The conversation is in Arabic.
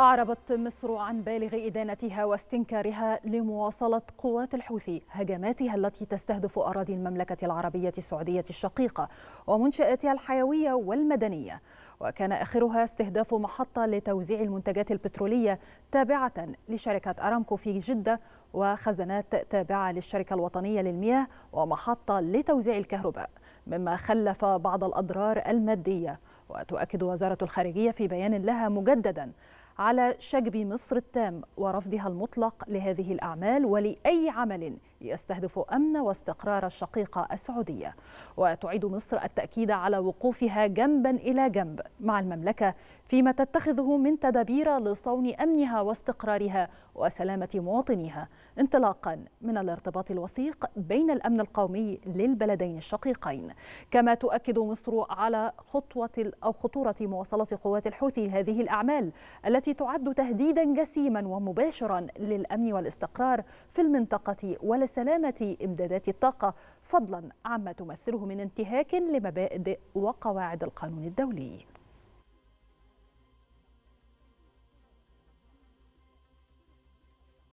أعربت مصر عن بالغ إدانتها واستنكارها لمواصلة قوات الحوثي هجماتها التي تستهدف أراضي المملكة العربية السعودية الشقيقة ومنشآتها الحيوية والمدنية وكان آخرها استهداف محطة لتوزيع المنتجات البترولية تابعة لشركة أرامكو في جدة وخزانات تابعة للشركة الوطنية للمياه ومحطة لتوزيع الكهرباء مما خلف بعض الأضرار المادية وتؤكد وزارة الخارجية في بيان لها مجددا على شجب مصر التام ورفضها المطلق لهذه الأعمال ولأي عمل يستهدف أمن واستقرار الشقيقة السعودية وتعيد مصر التأكيد على وقوفها جنبا إلى جنب مع المملكة فيما تتخذه من تدابير لصون أمنها واستقرارها وسلامة مواطنيها انطلاقا من الارتباط الوثيق بين الأمن القومي للبلدين الشقيقين كما تؤكد مصر على خطوة أو خطورة مواصلة قوات الحوثي هذه الأعمال التي تعد تهديدا جسيما ومباشرا للأمن والاستقرار في المنطقة والاستقرار سلامة إمدادات الطاقة فضلا عما تمثله من انتهاك لمبادئ وقواعد القانون الدولي